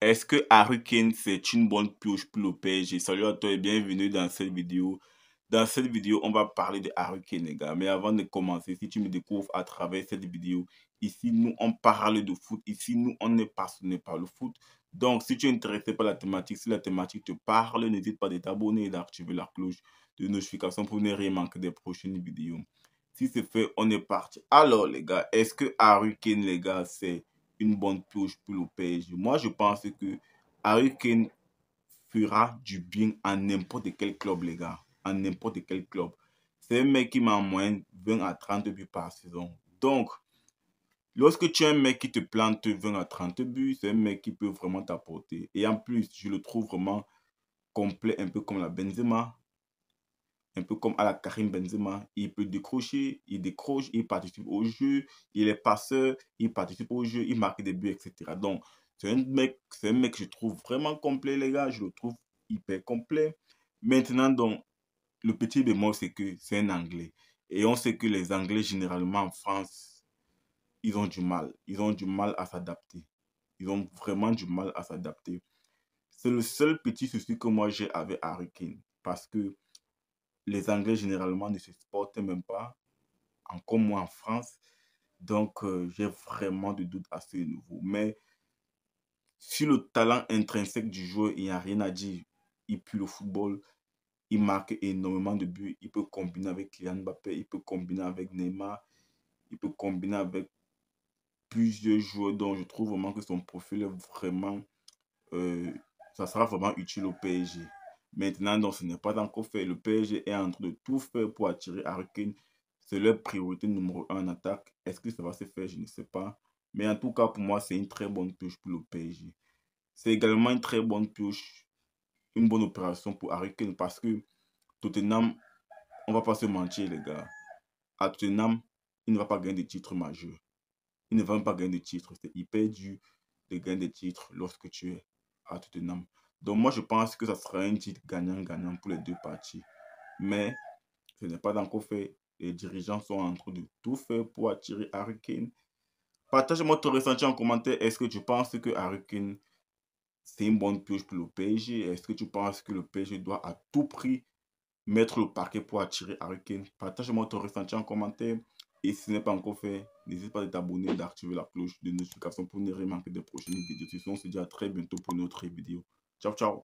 Est-ce que Harry Kane c'est une bonne pioche pour le Salut à toi et bienvenue dans cette vidéo. Dans cette vidéo, on va parler de Harry Kane, les gars. Mais avant de commencer, si tu me découvres à travers cette vidéo, ici, nous, on parle de foot. Ici, nous, on est passionné par le foot. Donc, si tu es intéressé par la thématique, si la thématique te parle, n'hésite pas à t'abonner et d'activer la cloche de notification pour ne rien manquer des prochaines vidéos. Si c'est fait, on est parti. Alors, les gars, est-ce que Harry Kane, les gars, c'est une bonne touche pour le PSG. Moi, je pense que Harry Kane fera du bien à n'importe quel club, les gars. À n'importe quel club. C'est un mec qui m'a en moyenne 20 à 30 buts par saison. Donc, lorsque tu as un mec qui te plante 20 à 30 buts, c'est un mec qui peut vraiment t'apporter. Et en plus, je le trouve vraiment complet, un peu comme la Benzema un peu comme à la Karim Benzema. Il peut décrocher, il décroche, il participe au jeu, il est passeur, il participe au jeu, il marque des buts, etc. Donc, c'est un mec, c'est un mec que je trouve vraiment complet, les gars. Je le trouve hyper complet. Maintenant, donc, le petit bémol, c'est que c'est un Anglais. Et on sait que les Anglais, généralement, en France, ils ont du mal. Ils ont du mal à s'adapter. Ils ont vraiment du mal à s'adapter. C'est le seul petit souci que moi j'ai avec Harry Kane. Parce que les Anglais généralement ne se sportent même pas, encore moins en France. Donc, euh, j'ai vraiment de doutes à ce niveau. Mais sur le talent intrinsèque du joueur, il n'y a rien à dire. Il pue le football, il marque énormément de buts. Il peut combiner avec Kylian Mbappé, il peut combiner avec Neymar, il peut combiner avec plusieurs joueurs. dont je trouve vraiment que son profil est vraiment. Euh, ça sera vraiment utile au PSG. Maintenant, donc, ce n'est pas encore fait. Le PSG est en train de tout faire pour attirer Harry C'est leur priorité numéro un en attaque. Est-ce que ça va se faire Je ne sais pas. Mais en tout cas, pour moi, c'est une très bonne pioche pour le PSG. C'est également une très bonne pioche, une bonne opération pour Harry parce que Tottenham, on va pas se mentir, les gars. À Tottenham, il ne va pas gagner de titres majeur. Il ne va pas gagner de titre. C'est hyper dur de gagner des titres lorsque tu es à Tottenham. Donc moi, je pense que ça sera un titre gagnant-gagnant pour les deux parties. Mais ce n'est pas encore fait. Les dirigeants sont en train de tout faire pour attirer Harry Kane. Partage-moi ton ressenti en commentaire. Est-ce que tu penses que Harry c'est une bonne pioche pour le PSG Est-ce que tu penses que le PSG doit à tout prix mettre le parquet pour attirer Harry Partage-moi ton ressenti en commentaire. Et si ce n'est pas encore fait, n'hésite pas à t'abonner et d'activer la cloche de notification pour ne rien manquer des prochaines vidéos. Sinon, on se dit à très bientôt pour une autre vidéo. 教教。